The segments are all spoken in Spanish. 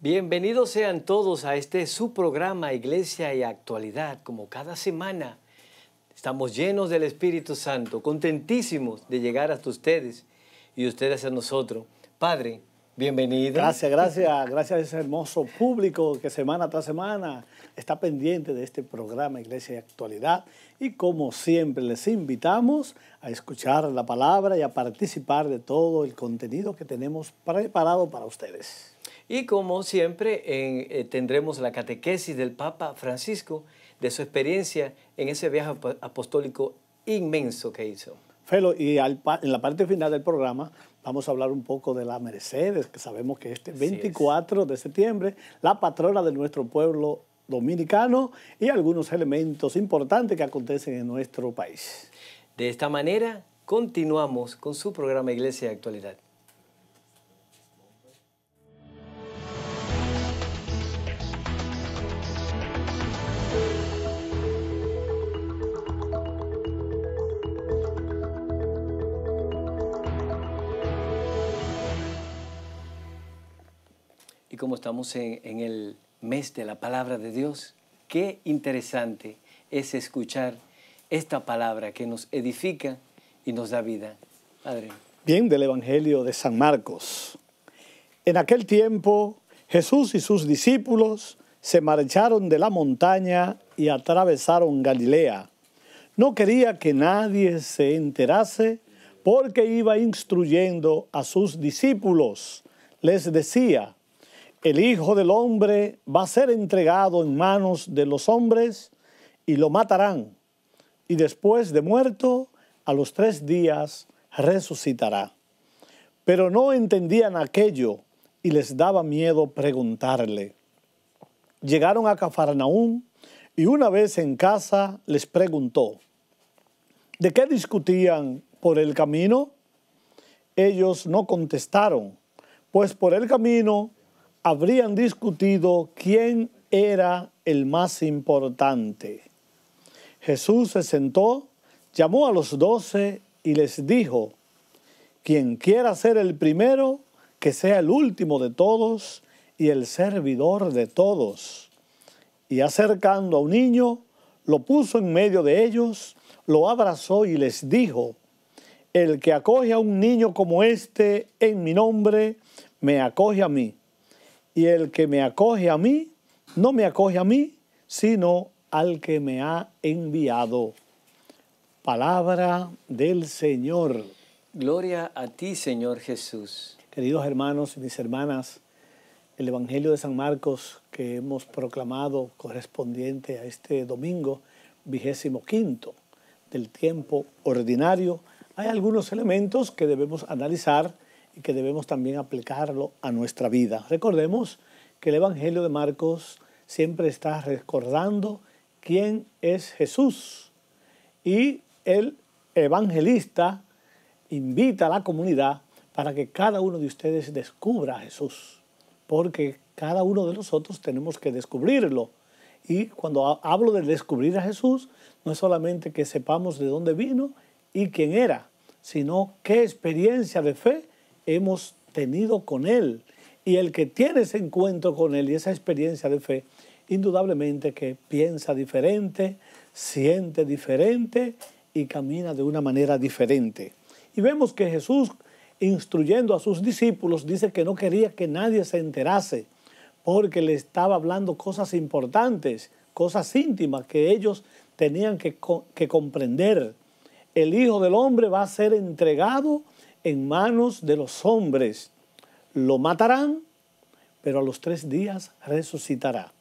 Bienvenidos sean todos a este su programa Iglesia y Actualidad, como cada semana. Estamos llenos del Espíritu Santo, contentísimos de llegar hasta ustedes y ustedes a nosotros. Padre, bienvenido. Gracias, gracias, gracias a ese hermoso público que semana tras semana está pendiente de este programa Iglesia y Actualidad. Y como siempre, les invitamos a escuchar la palabra y a participar de todo el contenido que tenemos preparado para ustedes. Y como siempre, eh, tendremos la catequesis del Papa Francisco de su experiencia en ese viaje apostólico inmenso que hizo. Felo, y en la parte final del programa vamos a hablar un poco de la Mercedes, que sabemos que este 24 de septiembre, la patrona de nuestro pueblo dominicano y algunos elementos importantes que acontecen en nuestro país. De esta manera, continuamos con su programa Iglesia de Actualidad. como estamos en, el mes de la palabra de Dios, qué interesante es escuchar esta palabra que nos edifica y nos da vida. Padre. Bien, del Evangelio de San Marcos. En aquel tiempo, Jesús y sus discípulos se marcharon de la montaña y atravesaron Galilea. No quería que nadie se enterase porque iba instruyendo a sus discípulos. Les decía, el Hijo del Hombre va a ser entregado en manos de los hombres y lo matarán, y después de muerto, a los tres días resucitará. Pero no entendían aquello y les daba miedo preguntarle. Llegaron a Cafarnaún y una vez en casa les preguntó, ¿de qué discutían por el camino? Ellos no contestaron, pues por el camino habrían discutido quién era el más importante. Jesús se sentó, llamó a los doce y les dijo, quien quiera ser el primero, que sea el último de todos y el servidor de todos. Y acercando a un niño, lo puso en medio de ellos, lo abrazó y les dijo, el que acoge a un niño como este en mi nombre, me acoge a mí. Y el que me acoge a mí, no me acoge a mí, sino al que me ha enviado. Palabra del Señor. Gloria a ti, Señor Jesús. Queridos hermanos y mis hermanas, el Evangelio de San Marcos que hemos proclamado correspondiente a este domingo vigésimo quinto del tiempo ordinario, hay algunos elementos que debemos analizar y que debemos también aplicarlo a nuestra vida. Recordemos que el Evangelio de Marcos siempre está recordando quién es Jesús y el evangelista invita a la comunidad para que cada uno de ustedes descubra a Jesús, porque cada uno de nosotros tenemos que descubrirlo. Y cuando hablo de descubrir a Jesús, no es solamente que sepamos de dónde vino y quién era, sino qué experiencia de fe hemos tenido con Él. Y el que tiene ese encuentro con Él y esa experiencia de fe, indudablemente que piensa diferente, siente diferente y camina de una manera diferente. Y vemos que Jesús, instruyendo a sus discípulos, dice que no quería que nadie se enterase, porque le estaba hablando cosas importantes, cosas íntimas que ellos tenían que, que comprender. El Hijo del Hombre va a ser entregado en manos de los hombres. Lo matarán, pero a los tres días resucitará.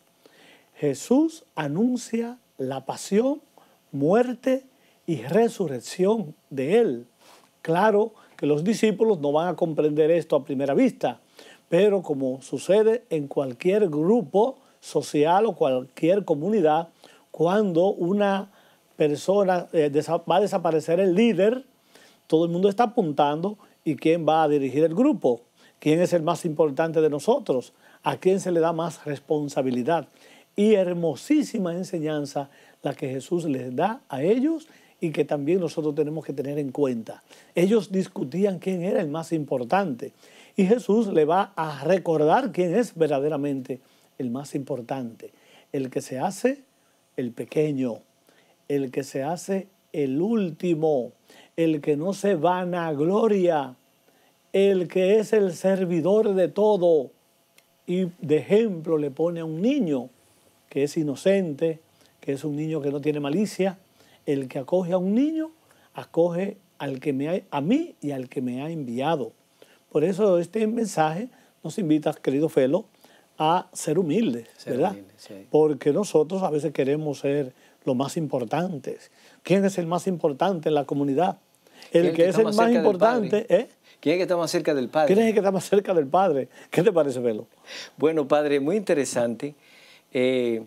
Jesús anuncia la pasión, muerte y resurrección de Él. Claro que los discípulos no van a comprender esto a primera vista, pero como sucede en cualquier grupo social o cualquier comunidad, cuando una persona eh, va a desaparecer el líder, todo el mundo está apuntando y quién va a dirigir el grupo, quién es el más importante de nosotros, a quién se le da más responsabilidad. Y hermosísima enseñanza la que Jesús les da a ellos y que también nosotros tenemos que tener en cuenta. Ellos discutían quién era el más importante y Jesús le va a recordar quién es verdaderamente el más importante, el que se hace el pequeño, el que se hace el último, el que no se a gloria, el que es el servidor de todo. Y de ejemplo le pone a un niño que es inocente, que es un niño que no tiene malicia. El que acoge a un niño, acoge al que me a mí y al que me ha enviado. Por eso este mensaje nos invita, querido Felo, a ser humildes, ¿verdad? Porque nosotros a veces queremos ser los más importantes. ¿Quién es el más importante en la comunidad? El que, es el más importante, ¿eh? ¿Quién es que está más cerca del Padre? ¿Quién es el que está más cerca del Padre? ¿Qué te parece, Pelo? Bueno, Padre, muy interesante. Eh,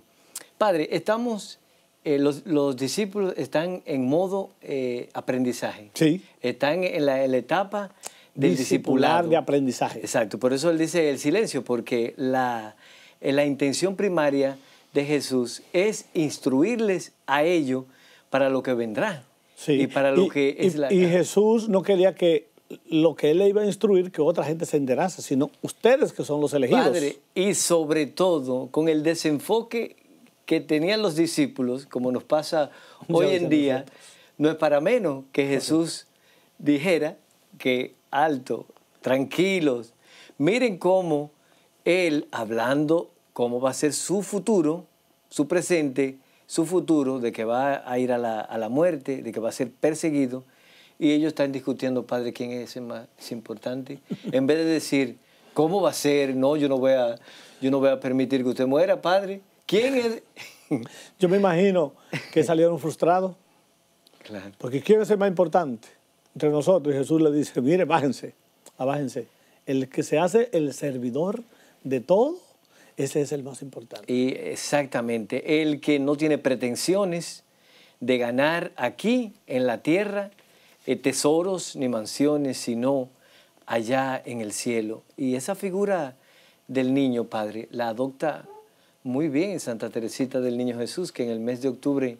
padre, estamos, eh, los, discípulos están en modo eh, aprendizaje. Sí. Están en la, etapa del Discipular de aprendizaje. Exacto, por eso él dice el silencio, porque la, la intención primaria de Jesús es instruirles a ellos para lo que vendrá. Y para lo que es la... Y Jesús no quería que lo que él le iba a instruir, que otra gente se enterase, sino ustedes que son los elegidos. Padre, y sobre todo con el desenfoque que tenían los discípulos, como nos pasa hoy en día, no es para menos que Jesús dijera que alto, tranquilos, miren cómo él, hablando cómo va a ser su futuro, su presente, su futuro, de que va a ir a la, muerte, de que va a ser perseguido, y ellos están discutiendo, padre, quién es el más importante, en vez de decir, ¿cómo va a ser? No, yo no voy a, yo no voy a permitir que usted muera, padre. ¿Quién es? Yo me imagino que salieron frustrados. Claro. Porque ¿quién es el más importante entre nosotros? Y Jesús le dice, mire, bájense, abájense. El que se hace el servidor de todos. Ese es el más importante. Y exactamente, el que no tiene pretensiones de ganar aquí, en la tierra, eh, tesoros ni mansiones, sino allá en el cielo. Y esa figura del niño, Padre, la adopta muy bien Santa Teresita del Niño Jesús, que en el mes de octubre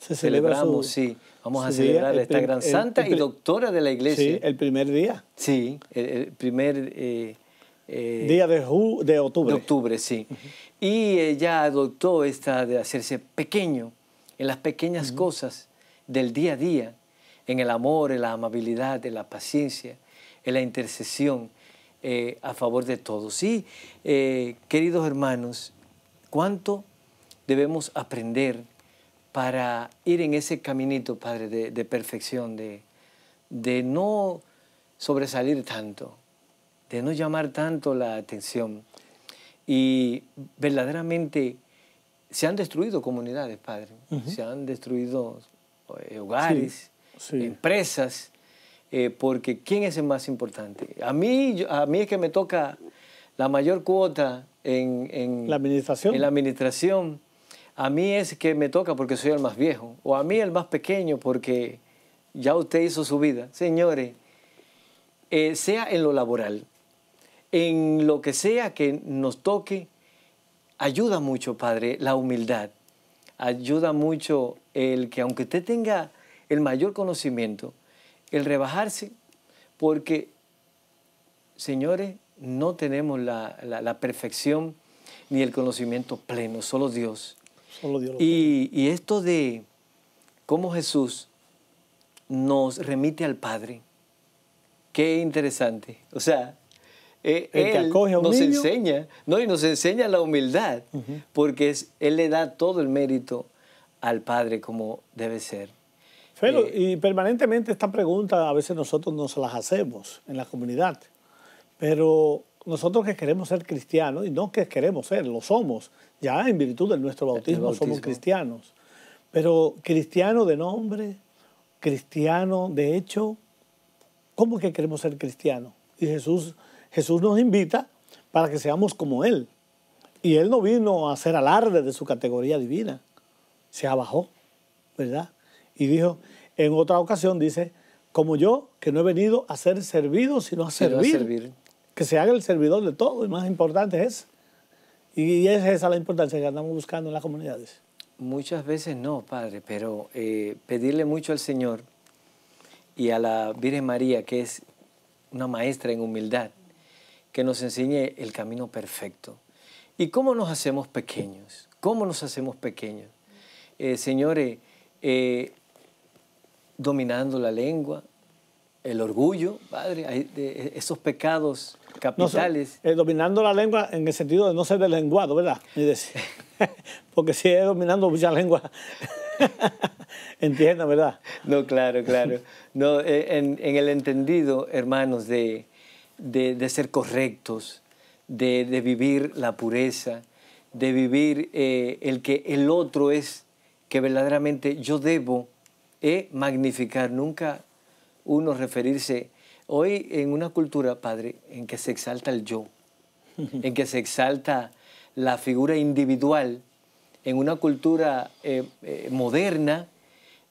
celebramos, vamos a celebrar a esta gran santa y doctora de la iglesia. Sí, el primer día. Sí, el, primer eh, eh, día de, de, octubre. De octubre, sí. Y ella adoptó esta de hacerse pequeño en las pequeñas cosas del día a día, en el amor, en la amabilidad, en la paciencia, en la intercesión eh, a favor de todos. Y, eh, queridos hermanos, ¿cuánto debemos aprender para ir en ese caminito, Padre, de, perfección, de, de no sobresalir tanto, de no llamar tanto la atención. Y verdaderamente se han destruido comunidades, padre. Se han destruido eh, hogares, empresas, eh, porque ¿quién es el más importante? A mí, a mí es que me toca la mayor cuota en, ¿La administración? la administración. A mí es que me toca porque soy el más viejo, o a mí el más pequeño porque ya usted hizo su vida. Señores, eh, sea en lo laboral, en lo que sea que nos toque, ayuda mucho, Padre, la humildad. Ayuda mucho el que aunque usted tenga el mayor conocimiento, el rebajarse, porque, señores, no tenemos la, perfección ni el conocimiento pleno, solo Dios. Solo Dios y, y esto de cómo Jesús nos remite al Padre, qué interesante. O sea, eh, él acoge nos enseña, no, y nos enseña la humildad, porque es, Él le da todo el mérito al Padre como debe ser. Pero, eh, y permanentemente esta pregunta a veces nosotros nos las hacemos en la comunidad, pero nosotros que queremos ser cristianos, y no que queremos ser, lo somos, ya en virtud de nuestro bautismo, somos cristianos, pero cristiano de nombre, cristiano de hecho, ¿cómo que queremos ser cristianos? Y Jesús Jesús nos invita para que seamos como Él. Y Él no vino a hacer alarde de su categoría divina. Se abajó, ¿verdad? Y dijo, en otra ocasión dice, como yo, que no he venido a ser servido, sino a servir. Que se haga el servidor de todo, y más importante es. Y esa es la importancia que andamos buscando en las comunidades. Muchas veces no, Padre, pero eh, pedirle mucho al Señor y a la Virgen María, que es una maestra en humildad, que nos enseñe el camino perfecto. ¿Y cómo nos hacemos pequeños? ¿Cómo nos hacemos pequeños? Eh, señores, eh, dominando la lengua, el orgullo, Padre, eh, esos pecados capitales. dominando la lengua en el sentido de no ser lenguado ¿verdad? Porque si es dominando muchas lenguas, entienda, ¿verdad? No, claro, claro. No, en el entendido, hermanos, de, de, ser correctos, de, vivir la pureza, de vivir eh, el que el otro es, que verdaderamente yo debo eh, magnificar. Nunca uno referirse, hoy en una cultura, Padre, en que se exalta el yo, en que se exalta la figura individual, en una cultura eh, moderna,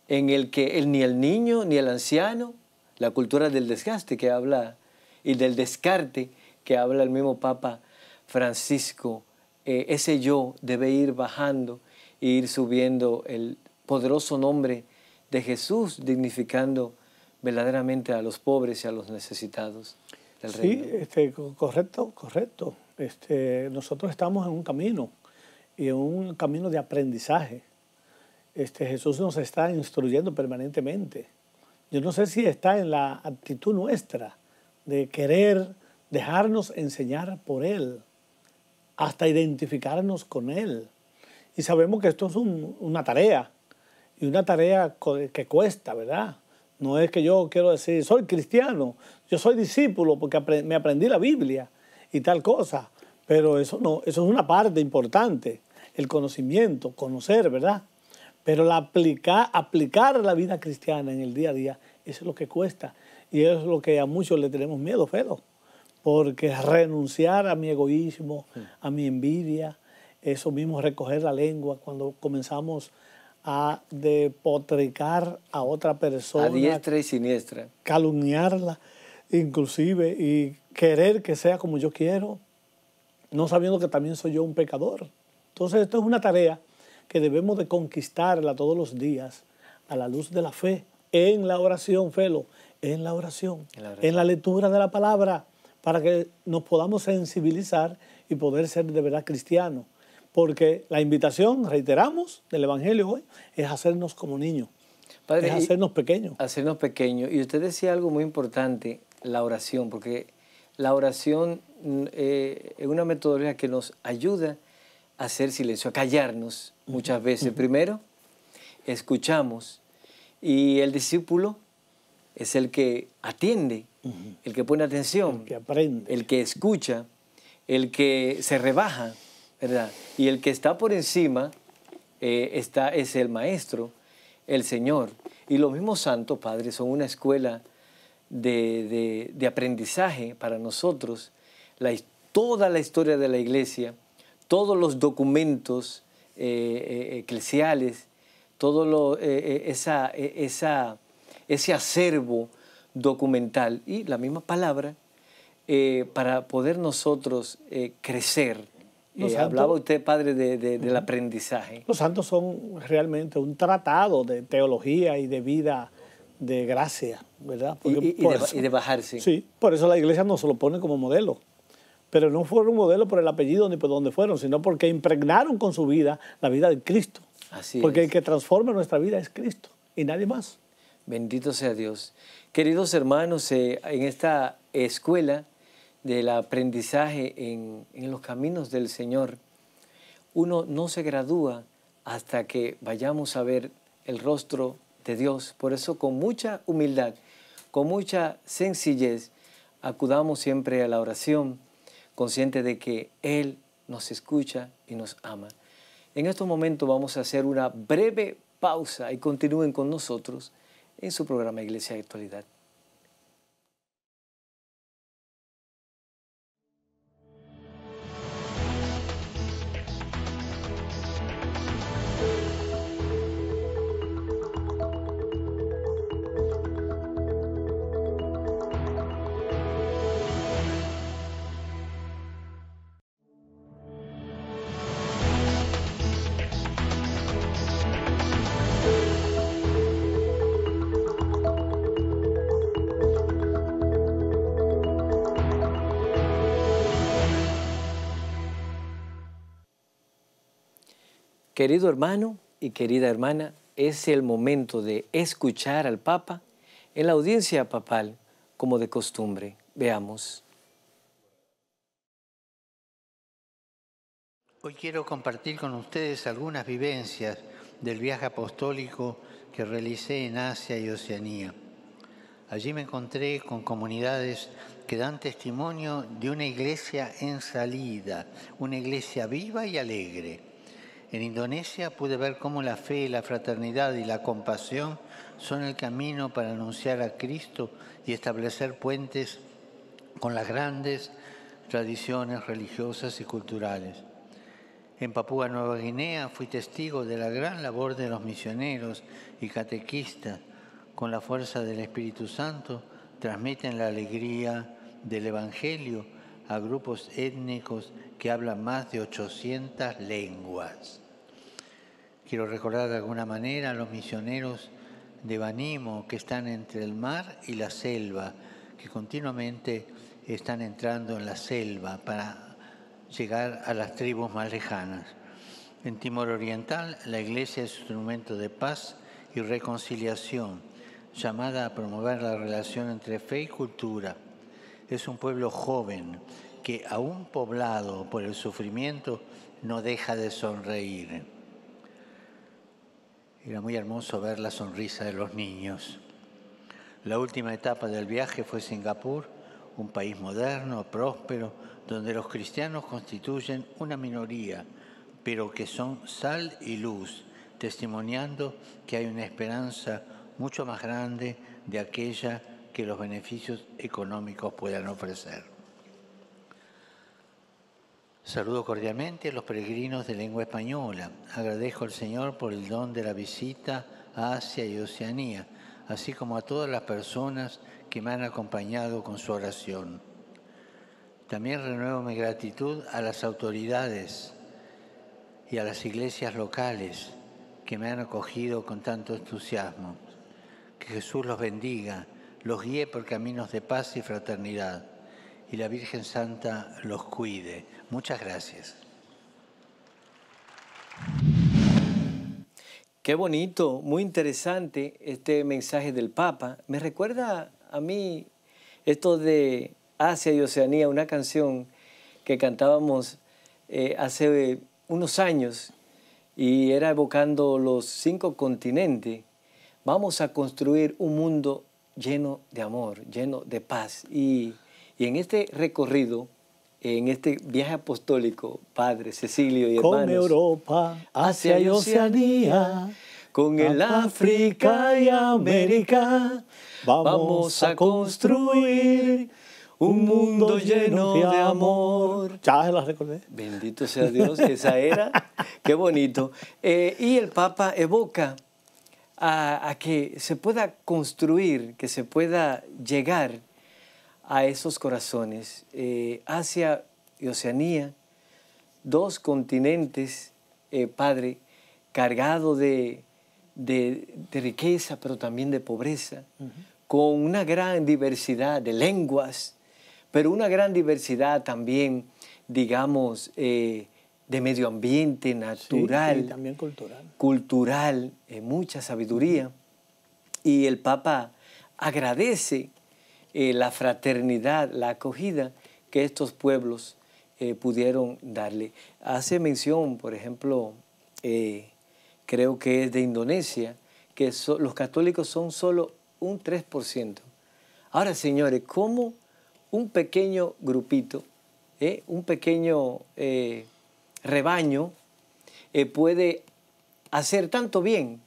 en el que ni el niño ni el anciano, la cultura del desgaste que habla y del descarte que habla el mismo Papa Francisco. Eh, ese yo debe ir bajando e ir subiendo el poderoso nombre de Jesús, dignificando verdaderamente a los pobres y a los necesitados del reino. Sí, este, correcto, correcto. Este, nosotros estamos en un camino y en un camino de aprendizaje. Este, Jesús nos está instruyendo permanentemente. Yo no sé si está en la actitud nuestra de querer dejarnos enseñar por Él, hasta identificarnos con Él. Y sabemos que esto es una tarea, y una tarea que cuesta, ¿verdad? No es que yo quiero decir, soy cristiano, yo soy discípulo porque me aprendí la Biblia y tal cosa, pero eso, no, eso es una parte importante, el conocimiento, conocer, ¿verdad? Pero la aplicar la vida cristiana en el día a día, eso es lo que cuesta y es lo que a muchos le tenemos miedo, Felo, porque renunciar a mi egoísmo, a mi envidia, eso mismo recoger la lengua cuando comenzamos a depotricar a otra persona. A diestra y siniestra. Calumniarla, inclusive, y querer que sea como yo quiero, no sabiendo que también soy yo un pecador. Entonces, esto es una tarea que debemos de conquistarla todos los días a la luz de la fe, en la oración, Felo, en la oración, en la, lectura de la palabra, para que nos podamos sensibilizar y poder ser de verdad cristianos. Porque la invitación, reiteramos, del Evangelio hoy es hacernos como niños, es hacernos pequeños. Hacernos pequeños. Y usted decía algo muy importante, la oración, porque la oración mm, eh, es una metodología que nos ayuda a hacer silencio, a callarnos muchas veces. Primero, escuchamos y el discípulo es el que atiende, el que pone atención, el que aprende, el que escucha, el que se rebaja, ¿verdad? Y el que está por encima eh, está, es el maestro, el Señor. Y los mismos santos, Padre, son una escuela de, aprendizaje para nosotros. La, toda la historia de la iglesia, todos los documentos eh, eh, eclesiales, toda lo... esa, e, esa ese acervo documental y la misma palabra eh, para poder nosotros eh, crecer. Eh, hablaba usted, padre, de, del aprendizaje. Los santos son realmente un tratado de teología y de vida de gracia, ¿verdad? y, de, bajarse. Sí, por eso la iglesia nos lo pone como modelo. Pero no fueron modelo por el apellido ni por dónde fueron, sino porque impregnaron con su vida la vida de Cristo. porque el que transforma nuestra vida es Cristo y nadie más. Bendito sea Dios. Queridos hermanos, eh, en esta escuela del aprendizaje en, en los caminos del Señor, uno no se gradúa hasta que vayamos a ver el rostro de Dios. Por eso con mucha humildad, con mucha sencillez, acudamos siempre a la oración, consciente de que Él nos escucha y nos ama. En estos momentos vamos a hacer una breve pausa y continúen con nosotros en su programa Iglesia de Actualidad. Querido hermano y querida hermana, es el momento de escuchar al Papa en la audiencia papal, como de costumbre. Veamos. Hoy quiero compartir con ustedes algunas vivencias del viaje apostólico que realicé en Asia y Oceanía. Allí me encontré con comunidades que dan testimonio de una iglesia en salida, una iglesia viva y alegre en Indonesia pude ver cómo la fe, la fraternidad y la compasión son el camino para anunciar a Cristo y establecer puentes con las grandes tradiciones religiosas y culturales. En Papúa Nueva Guinea fui testigo de la gran labor de los misioneros y catequistas. Con la fuerza del Espíritu Santo transmiten la alegría del Evangelio a grupos étnicos que hablan más de 800 lenguas. Quiero recordar de alguna manera a los misioneros de Banimo que están entre el mar y la selva, que continuamente están entrando en la selva para llegar a las tribus más lejanas. En Timor Oriental, la Iglesia es un instrumento de paz y reconciliación, llamada a promover la relación entre fe y cultura. Es un pueblo joven que, aún poblado por el sufrimiento, no deja de sonreír. Era muy hermoso ver la sonrisa de los niños. La última etapa del viaje fue Singapur, un país moderno, próspero, donde los cristianos constituyen una minoría, pero que son sal y luz, testimoniando que hay una esperanza mucho más grande de aquella que los beneficios económicos puedan ofrecer. Saludo cordialmente a los peregrinos de lengua española. Agradezco al Señor por el don de la visita a Asia y Oceanía, así como a todas las personas que me han acompañado con su oración. También renuevo mi gratitud a las autoridades y a las iglesias locales que me han acogido con tanto entusiasmo. Que Jesús los bendiga, los guíe por caminos de paz y fraternidad y la Virgen Santa los cuide. Muchas gracias. Qué bonito, muy interesante este mensaje del Papa. Me recuerda a mí esto de Asia y Oceanía, una canción que cantábamos eh, hace unos años y era evocando los cinco continentes. Vamos a construir un mundo lleno de amor, lleno de paz. Y y en este recorrido, en este viaje apostólico, Padre, Cecilio y hermanos. Con Europa, Asia Oceanía, con el África y América, vamos a construir un mundo lleno de amor. Ya recordé. Bendito sea Dios, esa era. Qué bonito. Eh, y el Papa evoca a, que se pueda construir, que se pueda llegar a esos corazones. Eh, Asia y Oceanía, dos continentes, eh, Padre, cargado de, riqueza, pero también de pobreza, con una gran diversidad de lenguas, pero una gran diversidad también, digamos, eh, de medio ambiente, natural, también cultural, cultural mucha sabiduría. Y el Papa agradece eh, la fraternidad, la acogida que estos pueblos eh, pudieron darle. Hace mención, por ejemplo, eh, creo que es de Indonesia, que los católicos son solo un 3%. Ahora, señores, ¿cómo un pequeño grupito, un pequeño rebaño puede hacer tanto bien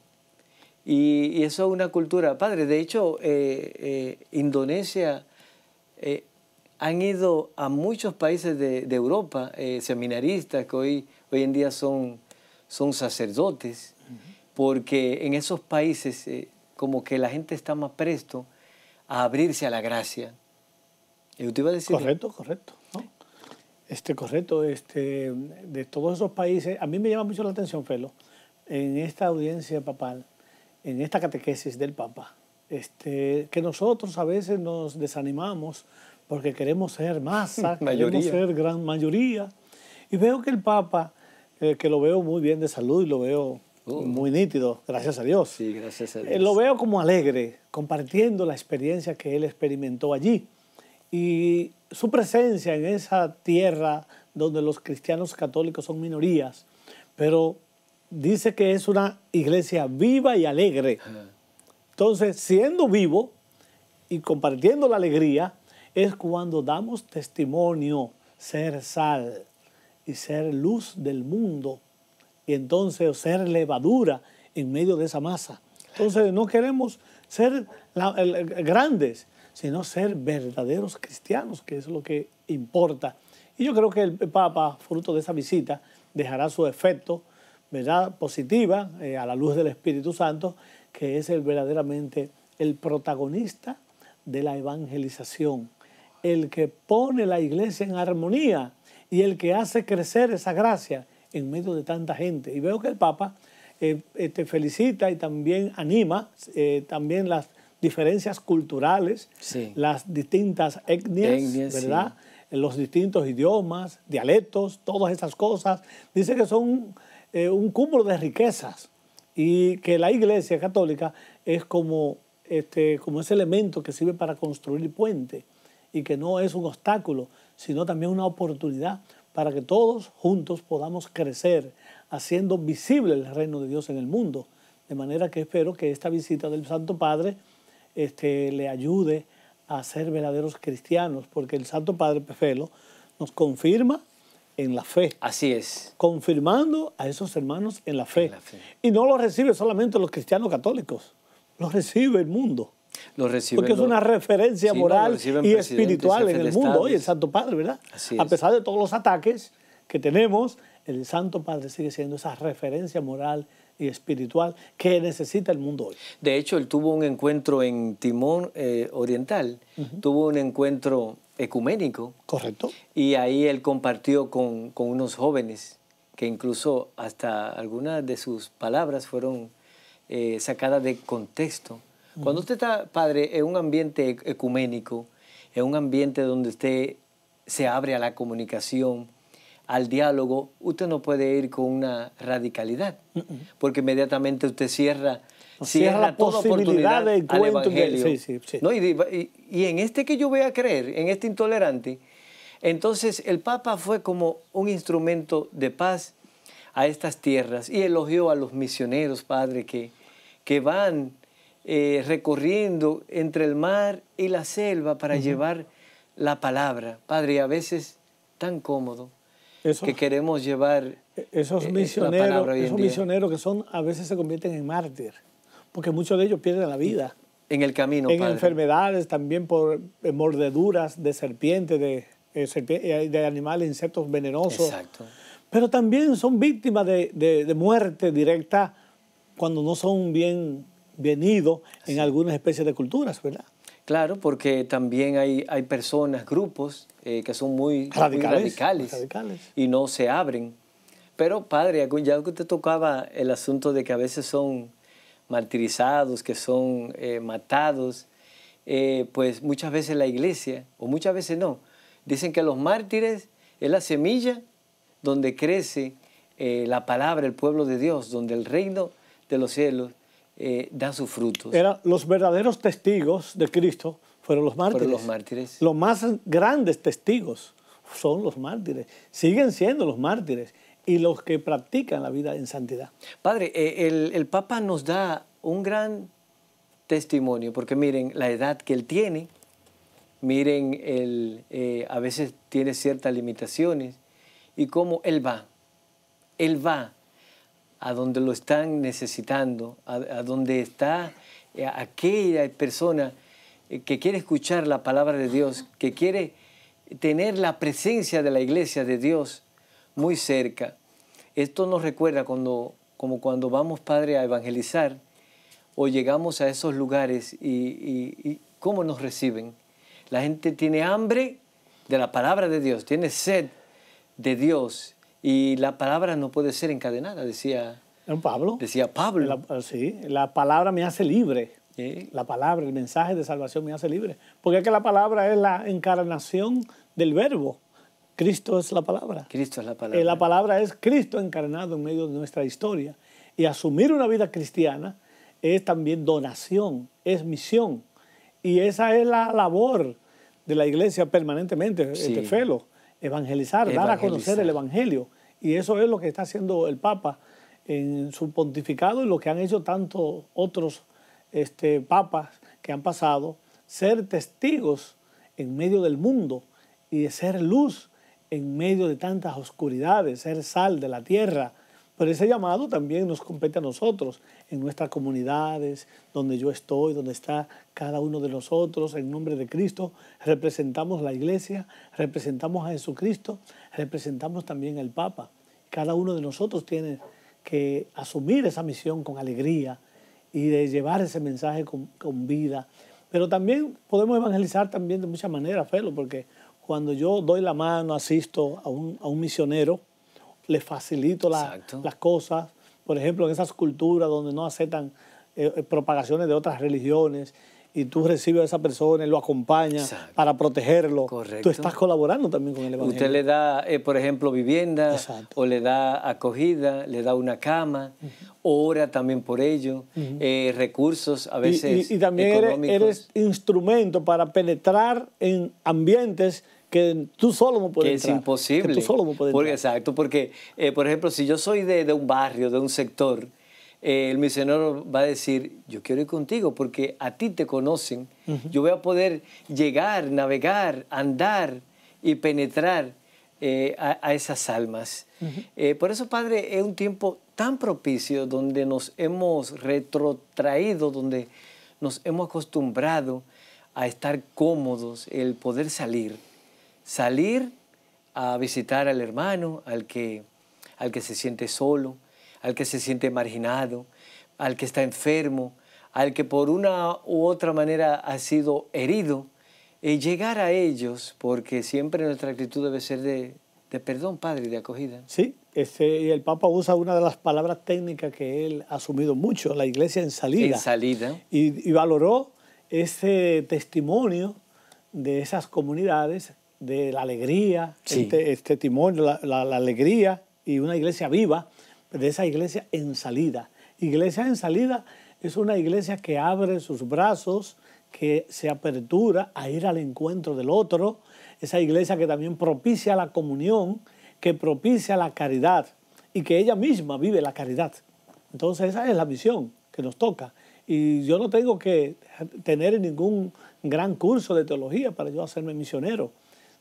y, eso es una cultura padre. De hecho, eh, eh, Indonesia eh, han ido a muchos países de, Europa, seminaristas que hoy, hoy en día son, son sacerdotes, porque en esos países como que la gente está más presto a abrirse a la gracia. Yo te iba a decir... Correcto, correcto. Este, correcto. Este, de todos esos países, a mí me llama mucho la atención, Felo, en esta audiencia papal, en esta catequesis del Papa, este, que nosotros a veces nos desanimamos porque queremos ser masa, queremos ser gran mayoría. Y veo que el Papa, eh, que lo veo muy bien de salud y lo veo oh. muy nítido, gracias a Dios. Sí, gracias a eh, Dios. lo veo como alegre, compartiendo la experiencia que él experimentó allí. Y su presencia en esa tierra donde los cristianos católicos son minorías, pero dice que es una iglesia viva y alegre. Entonces, siendo vivo y compartiendo la alegría, es cuando damos testimonio, ser sal y ser luz del mundo, y entonces ser levadura en medio de esa masa. Entonces, no queremos ser grandes, sino ser verdaderos cristianos, que es lo que importa. Y yo creo que el Papa, fruto de esa visita, dejará su efecto ¿verdad? positiva eh, a la luz del Espíritu Santo, que es el verdaderamente el protagonista de la evangelización, el que pone la iglesia en armonía y el que hace crecer esa gracia en medio de tanta gente. Y veo que el Papa eh, eh, te felicita y también anima también las diferencias culturales, las distintas etnias, ¿verdad? Los distintos idiomas, dialectos, todas esas cosas. Dice que son eh, un cúmulo de riquezas y que la Iglesia Católica es como, este, como ese elemento que sirve para construir puente y que no es un obstáculo, sino también una oportunidad para que todos juntos podamos crecer, haciendo visible el reino de Dios en el mundo. De manera que espero que esta visita del Santo Padre este, le ayude a ser verdaderos cristianos, porque el Santo Padre Pefelo nos confirma en la fe. Así es. Confirmando a esos hermanos en la fe. Y no lo recibe solamente los cristianos católicos, lo recibe el mundo. Lo recibe Porque es una referencia moral y espiritual en el mundo hoy, el Santo Padre, ¿verdad? A pesar de todos los ataques que tenemos, el Santo Padre sigue siendo esa referencia moral y espiritual que necesita el mundo hoy. De hecho, él tuvo un encuentro en Timón eh, Oriental, tuvo un encuentro ecuménico. Correcto. Y ahí él compartió con, unos jóvenes que incluso hasta algunas de sus palabras fueron eh, sacadas de contexto. Cuando usted está, padre, en un ambiente e, ecuménico, en un ambiente donde usted se abre a la comunicación, al diálogo, usted no puede ir con una radicalidad, porque inmediatamente usted cierra cierra la posibilidad evangelio. y, en este que yo voy a creer, en este intolerante, entonces el Papa fue como un instrumento de paz a estas tierras y elogió a los misioneros, Padre, que, que van eh, recorriendo entre el mar y la selva para llevar la palabra. Padre, a veces tan cómodo que queremos llevar e-, esos eh, misioneros, esos misioneros que son a veces se convierten en mártir porque muchos de ellos pierden la vida. En el camino. En enfermedades, también por eh, mordeduras de serpientes, de, eh, eh, de animales, insectos venenosos. Exacto. Pero también son víctimas de, muerte directa cuando no son bien venidos en algunas especies de culturas, ¿verdad? Claro, porque también hay, hay personas, grupos que son muy muy radicales, radicales y no se abren. Pero padre, ya que usted tocaba el asunto de que a veces son martirizados, que son eh, matados, eh, pues muchas veces la iglesia, o muchas veces no, dicen que los mártires es la semilla donde crece eh, la palabra, el pueblo de Dios, donde el reino de los cielos da sus frutos. Eran los verdaderos testigos de Cristo fueron los Fueron los mártires. Los más grandes testigos son los mártires, siguen siendo los mártires y los que practican la vida en santidad. Padre, eh, el, el Papa nos da un gran testimonio, porque miren la edad que él tiene, miren, eh, a veces tiene ciertas limitaciones, y cómo él va, él va a donde lo están necesitando, a, a donde está eh, aquella persona que quiere escuchar la palabra de Dios, que quiere tener la presencia de la iglesia de Dios muy cerca. Esto nos recuerda cuando, como cuando vamos, Padre, a evangelizar o llegamos a esos lugares y, cómo nos reciben. La gente tiene hambre de la palabra de Dios, tiene sed de Dios y la palabra no puede ser encadenada, decía Pablo. Decía Pablo. La, ah, sí, la palabra me hace libre. La palabra, el mensaje de salvación me hace libre. Porque es que la palabra es la encarnación del verbo. Cristo es la palabra. Cristo es la palabra. Eh, la palabra es Cristo encarnado en medio de nuestra historia. Y asumir una vida cristiana es también donación, es misión. Y esa es la labor de la iglesia permanentemente, este felo, evangelizar, dar a conocer el evangelio. Y eso es lo que está haciendo el Papa en su pontificado y lo que han hecho tantos otros este, papas que han pasado, ser testigos en medio del mundo y de ser luz en medio de tantas oscuridades, ser sal de la tierra. Pero ese llamado también nos compete a nosotros, en nuestras comunidades, donde yo estoy, donde está cada uno de nosotros, en nombre de Cristo, representamos la iglesia, representamos a Jesucristo, representamos también al Papa. Cada uno de nosotros tiene que asumir esa misión con alegría y de llevar ese mensaje con, vida. Pero también podemos evangelizar también de muchas maneras, Felo, porque cuando yo doy la mano, asisto a un, misionero, le facilito las cosas. Por ejemplo, en esas culturas donde no aceptan eh, eh, propagaciones de otras religiones y tú recibes a esa persona y lo acompañas para protegerlo, tú estás colaborando también con el Evangelio. Usted le da, eh, por ejemplo, vivienda o le da acogida, le da una cama, ora también por ello, recursos a veces. Y, y, también eres, instrumento para penetrar en ambientes que tú solo no puedes que Es imposible. tú solo no puedes porque, Exacto, porque, eh, por ejemplo, si yo soy de, de un barrio, de un sector, eh, el misionero va a decir, yo quiero ir contigo porque a ti te conocen, yo voy a poder llegar, navegar, andar y penetrar eh, a, esas almas. por eso, Padre, es un tiempo tan propicio donde nos hemos retrotraído, donde nos hemos acostumbrado a estar cómodos, el poder salir salir a visitar al hermano, al que, al que se siente solo, al que se siente marginado, al que está enfermo, al que por una u otra manera ha sido herido, y llegar a ellos, porque siempre nuestra actitud debe ser de, de perdón, Padre, de acogida. Sí, este, el Papa usa una de las palabras técnicas que él ha asumido mucho, la iglesia en salida. En salida. Y, y valoró ese testimonio de esas comunidades de la alegría, este, este, testimonio, la, alegría y una iglesia viva, de esa iglesia en salida. Iglesia en salida es una iglesia que abre sus brazos, que se apertura a ir al encuentro del otro, esa iglesia que también propicia la comunión, que propicia la caridad y que ella misma vive la caridad. Entonces esa es la misión que nos toca. Y yo no tengo que tener ningún gran curso de teología para yo hacerme misionero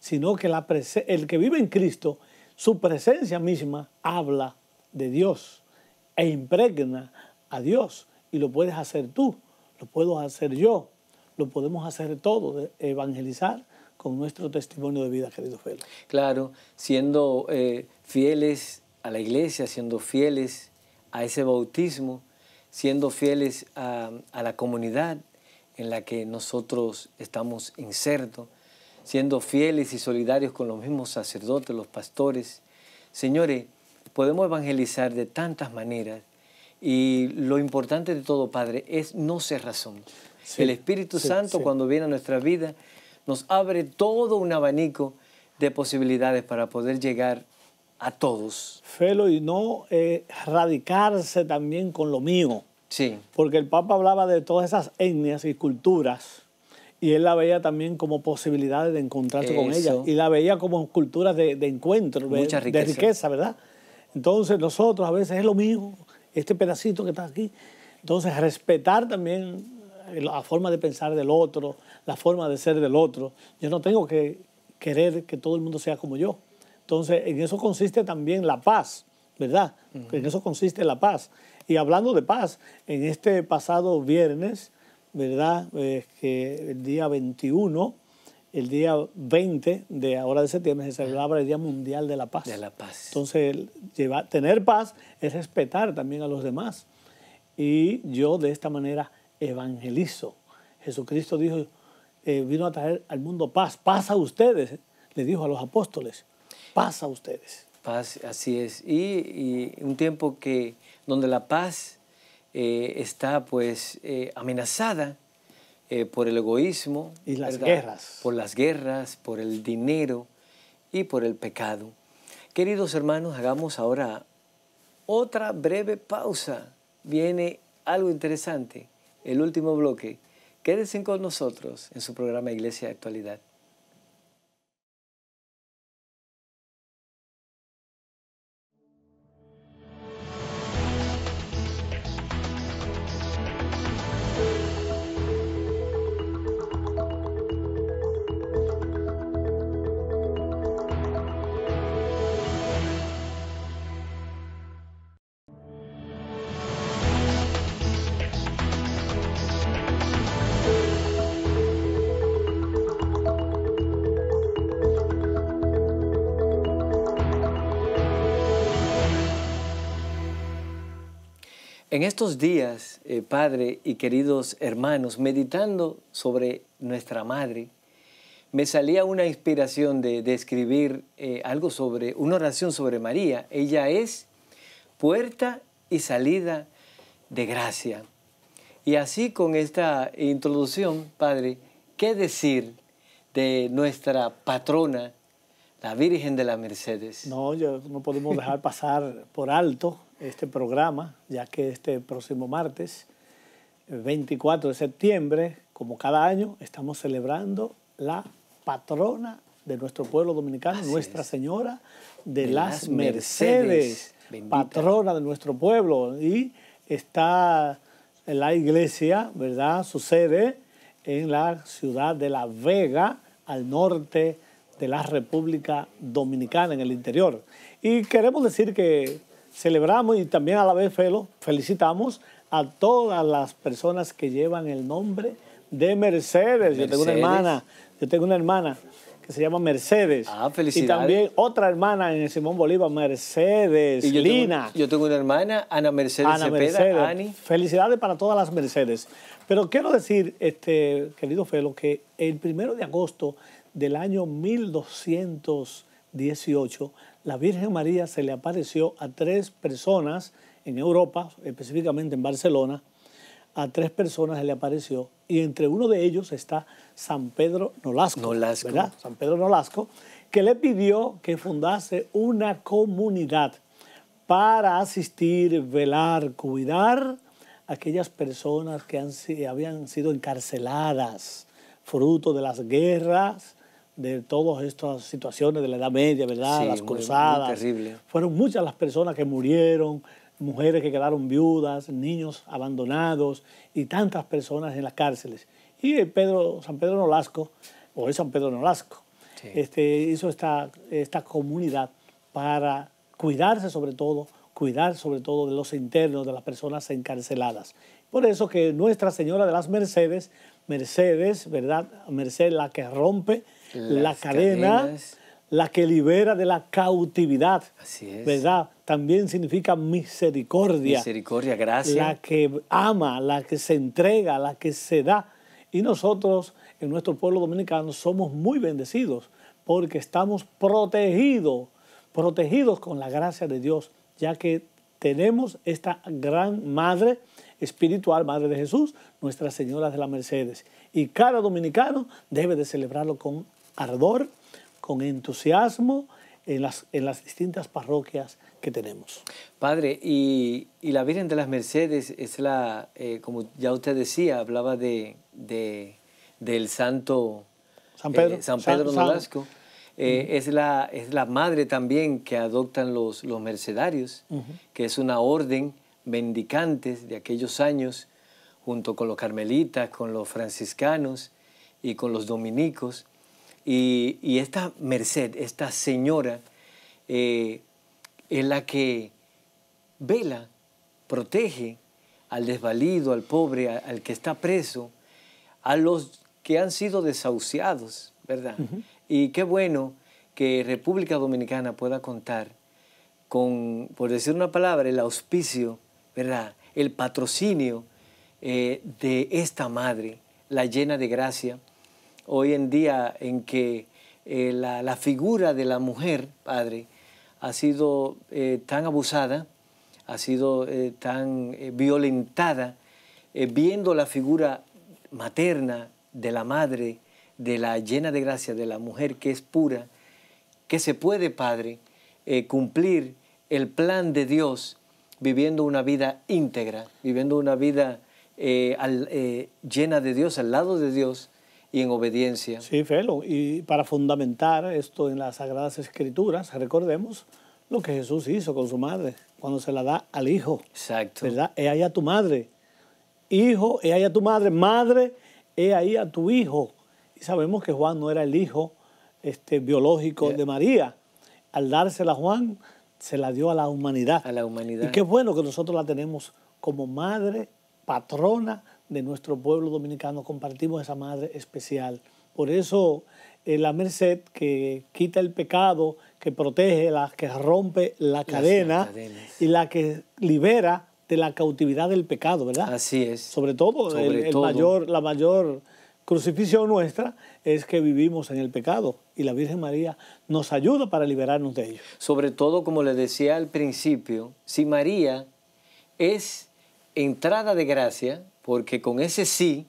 sino que el que vive en Cristo, su presencia misma habla de Dios e impregna a Dios. Y lo puedes hacer tú, lo puedo hacer yo, lo podemos hacer todos, e-, evangelizar con nuestro testimonio de vida, querido Félix. Claro, siendo eh, fieles a la iglesia, siendo fieles a ese bautismo, siendo fieles a, a la comunidad en la que nosotros estamos insertos, siendo fieles y solidarios con los mismos sacerdotes, los pastores. Señores, podemos evangelizar de tantas maneras y lo importante de todo, Padre, es no ser razón. el Espíritu Santo, cuando viene a nuestra vida, nos abre todo un abanico de posibilidades para poder llegar a todos. Felo, y no eh, radicarse también con lo mío. Sí. Porque el Papa hablaba de todas esas etnias y culturas y él la veía también como posibilidades de encontrarse con ella y la veía como cultura de, de, encuentro, de, riqueza. ¿verdad? Entonces nosotros a veces es lo mismo, este pedacito que está aquí. Entonces respetar también la forma de pensar del otro, la forma de ser del otro. Yo no tengo que querer que todo el mundo sea como yo. Entonces en eso consiste también la paz, ¿verdad? En eso consiste la paz. Y hablando de paz, en este pasado viernes ¿verdad? Es que el día 21, el día 20 de ahora de septiembre se celebraba el Día Mundial de la Paz. De la Paz. Entonces, llevar, tener paz es respetar también a los demás. Y yo de esta manera evangelizo. Jesucristo dijo, eh, vino a traer al mundo paz, paz a ustedes, le dijo a los apóstoles, paz a ustedes. Paz, así es. Y, y un tiempo que donde la paz eh, está pues eh, amenazada eh, por el egoísmo. Y las guerras. Por las guerras, por el dinero y por el pecado. Queridos hermanos, hagamos ahora otra breve pausa. Viene algo interesante, el último bloque. Quédense con nosotros en su programa Iglesia de Actualidad. En estos días, eh, Padre y queridos hermanos, meditando sobre nuestra Madre, me salía una inspiración de, escribir eh, algo sobre, una oración sobre María. Ella es puerta y salida de gracia. Y así con esta introducción, Padre, ¿qué decir de nuestra patrona, la Virgen de la Mercedes? No, no podemos dejar pasar por alto este programa, ya que este próximo martes, 24 de septiembre, como cada año, estamos celebrando la patrona de nuestro pueblo dominicano, Nuestra Señora de, las, Mercedes, patrona de nuestro pueblo. Y está en la iglesia, ¿verdad? Su sede en la ciudad de La Vega, al norte de la República Dominicana, en el interior. Y queremos decir que celebramos y también a la vez Felo, felicitamos a todas las personas que llevan el nombre de Mercedes. Yo tengo una hermana, yo tengo una hermana que se llama Mercedes. Ah, felicidades. Y también otra hermana en el Simón Bolívar, Mercedes, Lina. Tengo, yo tengo una hermana, Ana Mercedes Ana Ani. Felicidades para todas las Mercedes. Pero quiero decir, este, querido Felo, que el primero de agosto del año 1200 18, la Virgen María se le apareció a tres personas en Europa, específicamente en Barcelona, a tres personas se le apareció y entre uno de ellos está San Pedro Nolasco, San Pedro Nolasco, que le pidió que fundase una comunidad para asistir, velar, cuidar a aquellas personas que han, habían sido encarceladas, fruto de las guerras, de todas estas situaciones de la Edad Media, ¿verdad? las cruzadas. Fueron muchas las personas que murieron, mujeres que quedaron viudas, niños abandonados y tantas personas en las cárceles. Y Pedro, San Pedro Nolasco, o es San Pedro Nolasco, este, hizo esta, esta comunidad para cuidarse sobre todo, cuidar sobre todo de los internos, de las personas encarceladas. Por eso que Nuestra Señora de las Mercedes, Mercedes, ¿verdad? Mercedes la que rompe la cadena, la que libera de la cautividad. Así ¿Verdad? También significa misericordia. Misericordia, gracia. La que ama, la que se entrega, la que se da. Y nosotros, en nuestro pueblo dominicano, somos muy bendecidos porque estamos protegidos, protegidos con la gracia de Dios, ya que tenemos esta gran madre espiritual, Madre de Jesús, Nuestra Señora de la Mercedes. Y cada dominicano debe de celebrarlo con ardor, con entusiasmo en las, distintas parroquias que tenemos. Padre, y, la Virgen de las Mercedes es la, eh, como ya usted decía, hablaba de, del santo San eh, Pedro, San Pedro eh, es, la, es la madre también que adoptan los, los mercedarios, que es una orden mendicantes de aquellos años, junto con los carmelitas, con los franciscanos y con los dominicos, y, esta Merced, esta señora, eh, es la que vela, protege al desvalido, al pobre, al, que está preso, a los que han sido desahuciados, ¿verdad? Y qué bueno que República Dominicana pueda contar con, por decir una palabra, el auspicio, ¿verdad? El patrocinio eh, de esta madre, la llena de gracia, hoy en día en que eh, la, figura de la mujer, Padre, ha sido eh, tan abusada, ha sido eh, tan violentada, viendo la figura materna de la madre, de la llena de gracia, de la mujer que es pura, que se puede, Padre, cumplir el plan de Dios viviendo una vida íntegra, viviendo una vida llena de Dios, al lado de Dios, y en obediencia. Sí, Felo, y para fundamentar esto en las Sagradas Escrituras, recordemos lo que Jesús hizo con su madre, cuando se la da al hijo. Exacto. ¿Verdad? He ahí a tu madre. Hijo, he ahí a tu madre. Madre, he ahí a tu hijo. Y sabemos que Juan no era el hijo este, biológico de María. Al dársela a Juan, se la dio a la humanidad. A la humanidad. Y qué bueno que nosotros la tenemos como madre, patrona, de nuestro pueblo dominicano, compartimos esa madre especial. Por eso eh, la merced que quita el pecado, que protege, la que rompe la cadena y la que libera de la cautividad del pecado, ¿verdad? Así es. Sobre todo, el, mayor, la mayor crucifixión nuestra es que vivimos en el pecado y la Virgen María nos ayuda para liberarnos de ello. Sobre todo, como le decía al principio, si María es entrada de gracia, porque con ese sí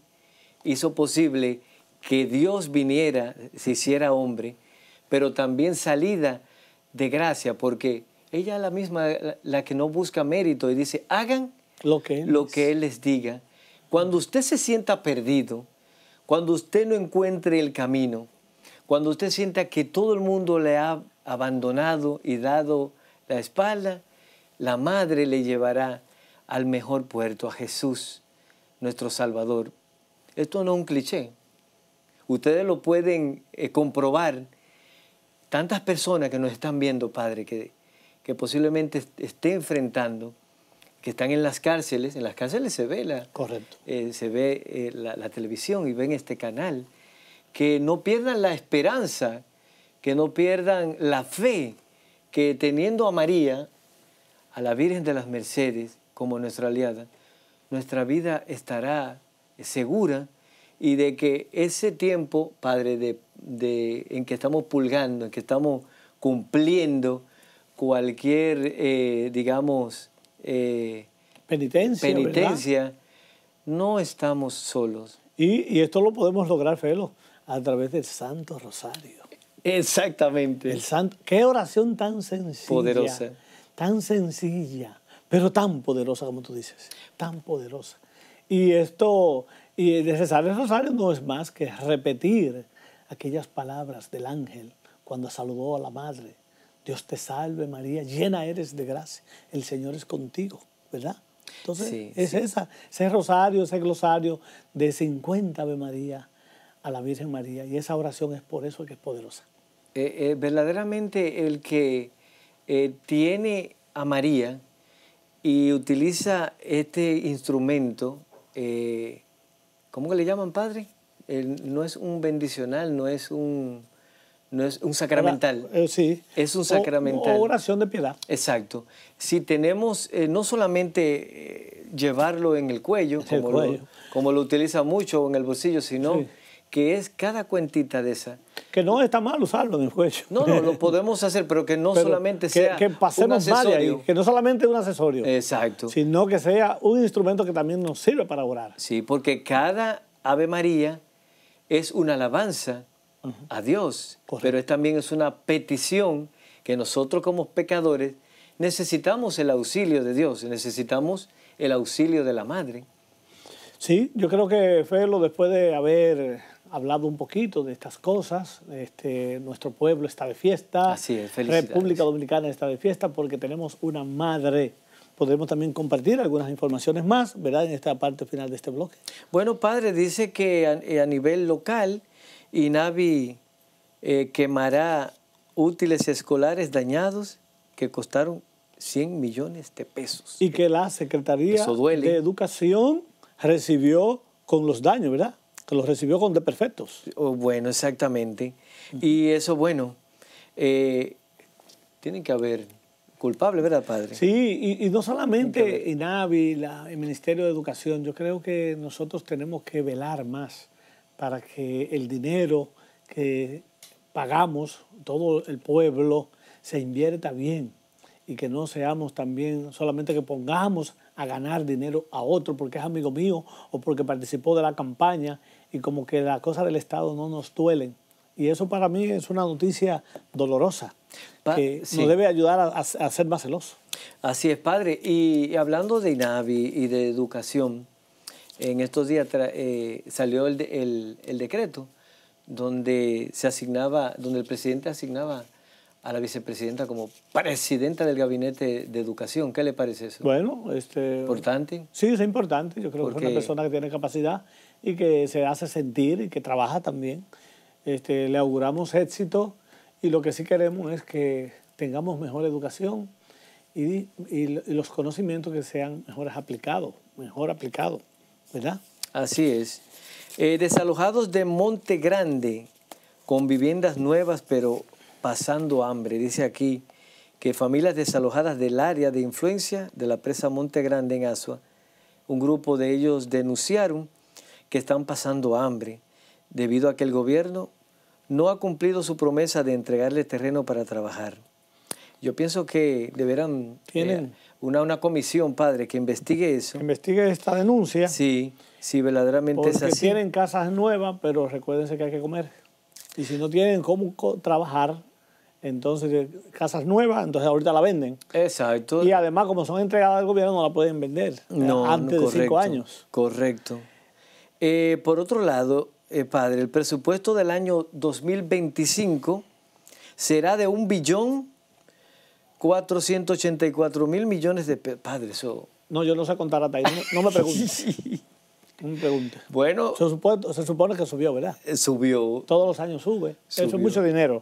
hizo posible que Dios viniera, se hiciera hombre, pero también salida de gracia, porque ella es la misma, la que no busca mérito y dice, hagan lo que Él, lo que él les diga. Cuando usted se sienta perdido, cuando usted no encuentre el camino, cuando usted sienta que todo el mundo le ha abandonado y dado la espalda, la madre le llevará al mejor puerto, a Jesús nuestro Salvador. Esto no es un cliché. Ustedes lo pueden eh, comprobar. Tantas personas que nos están viendo, Padre, que, que posiblemente esté enfrentando, que están en las cárceles. En las cárceles se ve la, Correcto. Eh, se ve, eh, la televisión y ven este canal. Que no pierdan la esperanza, que no pierdan la fe, que teniendo a María, a la Virgen de las Mercedes como nuestra aliada, nuestra vida estará segura y de que ese tiempo, Padre, de, en que estamos pulgando, en que estamos cumpliendo cualquier, eh, digamos, eh, penitencia, no estamos solos. Y, esto lo podemos lograr, Felo, a través del Santo Rosario. Exactamente. El santo, qué oración tan sencilla. Poderosa. Tan sencilla pero tan poderosa como tú dices, tan poderosa. Y esto, y de Rosario no es más que repetir aquellas palabras del ángel cuando saludó a la madre. Dios te salve María, llena eres de gracia, el Señor es contigo, ¿verdad? Entonces, es Esa, ese rosario, ese glosario de 50 Ave María a la Virgen María. Y esa oración es por eso que es poderosa. Eh, eh, verdaderamente el que eh, tiene a María y utiliza este instrumento, eh, ¿cómo que le llaman, padre? no es un bendicional, no es un, no es un sacramental. Eh, sí. Es un sacramental. oración de piedad. Exacto. Si tenemos, eh, no solamente llevarlo en el cuello, como, Lo, como lo utiliza mucho en el bolsillo, sino que es cada cuentita de esa. Que no está mal usarlo en el cuello. No, no, lo podemos hacer, pero que no solamente sea que pasemos un accesorio. Ahí, que no solamente un accesorio. Exacto. Sino que sea un instrumento que también nos sirve para orar. Sí, porque cada Ave María es una alabanza a Dios, pero es, también es una petición que nosotros como pecadores necesitamos el auxilio de Dios, necesitamos el auxilio de la Madre. Sí, yo creo que Felo, después de haber hablado un poquito de estas cosas. Este, nuestro pueblo está de fiesta. Así es, República Dominicana está de fiesta porque tenemos una madre podremos también compartir algunas informaciones más, ¿verdad? En esta parte final de este bloque. Bueno, padre, dice que a, eh, nivel local, INAVI eh, quemará útiles escolares dañados que costaron 100 millones de pesos. Y que la Secretaría de Educación recibió con los daños, ¿verdad? que los recibió con perfectos. Oh, bueno, exactamente. Y eso, bueno, eh, tiene que haber culpable, ¿verdad, padre? Sí, y, no solamente INAVI, el Ministerio de Educación, yo creo que nosotros tenemos que velar más para que el dinero que pagamos, todo el pueblo, se invierta bien y que no seamos también solamente que pongamos a ganar dinero a otro porque es amigo mío o porque participó de la campaña y como que las cosas del Estado no nos duelen. Y eso para mí es una noticia dolorosa, que nos debe ayudar a, ser más celosos. Así es, padre. Y, hablando de INAVI y de educación, en estos días eh, salió el, decreto donde se asignaba, donde el presidente asignaba a la vicepresidenta como presidenta del gabinete de educación. ¿Qué le parece eso? Bueno, este, importante. Sí, es importante. Yo creo que es una persona que tiene capacidad y que se hace sentir y que trabaja también. Este, le auguramos éxito y lo que sí queremos es que tengamos mejor educación y, y los conocimientos que sean mejores aplicados, mejor aplicados, ¿verdad? Así es. Eh, desalojados de Monte Grande, con viviendas nuevas pero pasando hambre. Dice aquí que familias desalojadas del área de influencia de la presa Monte Grande en Asua, un grupo de ellos denunciaron que están pasando hambre debido a que el gobierno no ha cumplido su promesa de entregarle terreno para trabajar. Yo pienso que deberán... tener eh, una, una comisión, padre, que investigue eso. investigue esta denuncia. Sí, si verdaderamente es así. tienen casas nuevas, pero recuérdense que hay que comer. Y si no tienen cómo trabajar, entonces eh, casas nuevas, entonces ahorita la venden. Exacto. Y además, como son entregadas al gobierno, no la pueden vender antes de cinco años. Correcto. Eh, por otro lado, eh, padre, el presupuesto del año 2025 será de un billón 484 mil millones de pesos. Padre, No, yo no sé contar hasta ahí. No, me preguntes. No me preguntes. Bueno... Se supone, se supone, que subió, ¿verdad? Eh, subió. Todos los años sube. Eso es mucho dinero.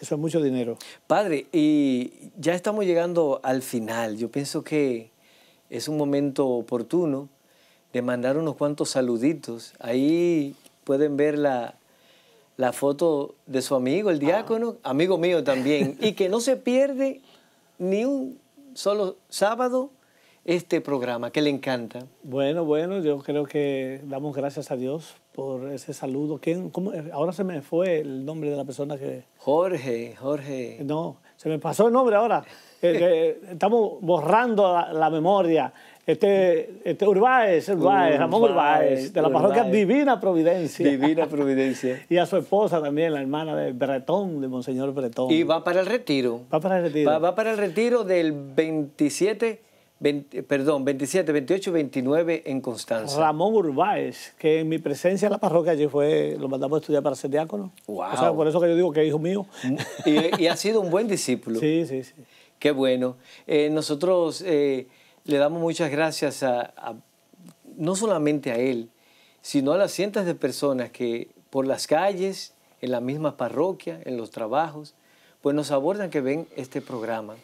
Eso es mucho dinero. Padre, y ya estamos llegando al final. Yo pienso que es un momento oportuno de mandar unos cuantos saluditos. Ahí pueden ver la, foto de su amigo, el ah. diácono, amigo mío también, y que no se pierde ni un solo sábado este programa que le encanta. Bueno, bueno, yo creo que damos gracias a Dios por ese saludo. cómo, eh, ahora se me fue el nombre de la persona que... Jorge, Jorge. No, se me pasó el nombre ahora. Eh, eh, estamos borrando la memoria este, este Urbáez, Urbáez, Ramón Urbáez, de la parroquia Divina Providencia. Divina Providencia. y a su esposa también, la hermana de Bretón, de Monseñor Bretón. Y va para el retiro. Va para el retiro. Va, para el retiro del 27, perdón, 27, 28 29 en Constanza. Ramón Urbáez, que en mi presencia en la parroquia allí fue, lo mandamos a estudiar para ser diácono. Wow. O sea, por eso que yo digo que es hijo mío. Mm, y, ha sido un buen discípulo. Sí, sí, sí. Qué bueno. Eh, nosotros... Eh, le damos muchas gracias a, no solamente a él, sino a las cientos de personas que por las calles, en la misma parroquia, en los trabajos, pues nos abordan que ven este programa.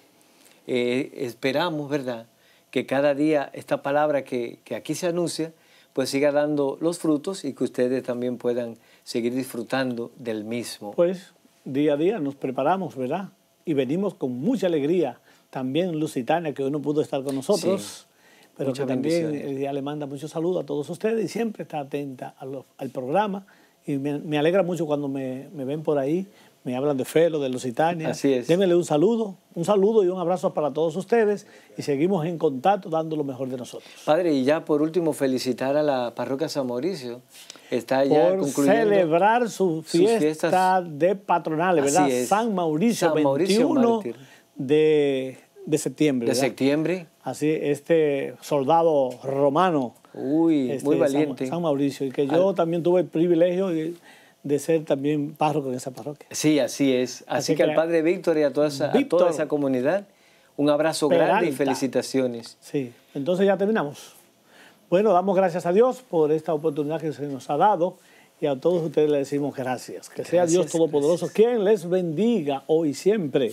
Eh, esperamos, ¿verdad?, que cada día esta palabra que, que aquí se anuncia, pues siga dando los frutos y que ustedes también puedan seguir disfrutando del mismo. Pues día a día nos preparamos, ¿verdad? Y venimos con mucha alegría también Lusitania, que hoy no pudo estar con nosotros. Pero que también le manda muchos saludos a todos ustedes y siempre está atenta al programa. Y me, alegra mucho cuando me, ven por ahí, me hablan de Felo, de Lusitania. Así es. Démele un saludo, un saludo y un abrazo para todos ustedes y seguimos en contacto dando lo mejor de nosotros. Padre, y ya por último felicitar a la parroquia San Mauricio. Está ya por celebrar su fiesta de patronales, ¿verdad? San Mauricio, 21 de de septiembre. De septiembre. Así, este soldado romano. Uy, muy este, valiente. San, Mauricio, y que yo también tuve el privilegio de, ser también párroco en esa parroquia. Sí, así es. Así, que, al padre Víctor y a toda esa, toda esa comunidad, un abrazo grande y felicitaciones. Sí, entonces ya terminamos. Bueno, damos gracias a Dios por esta oportunidad que se nos ha dado y a todos ustedes les decimos gracias. Que sea Dios Todopoderoso quien les bendiga hoy y siempre.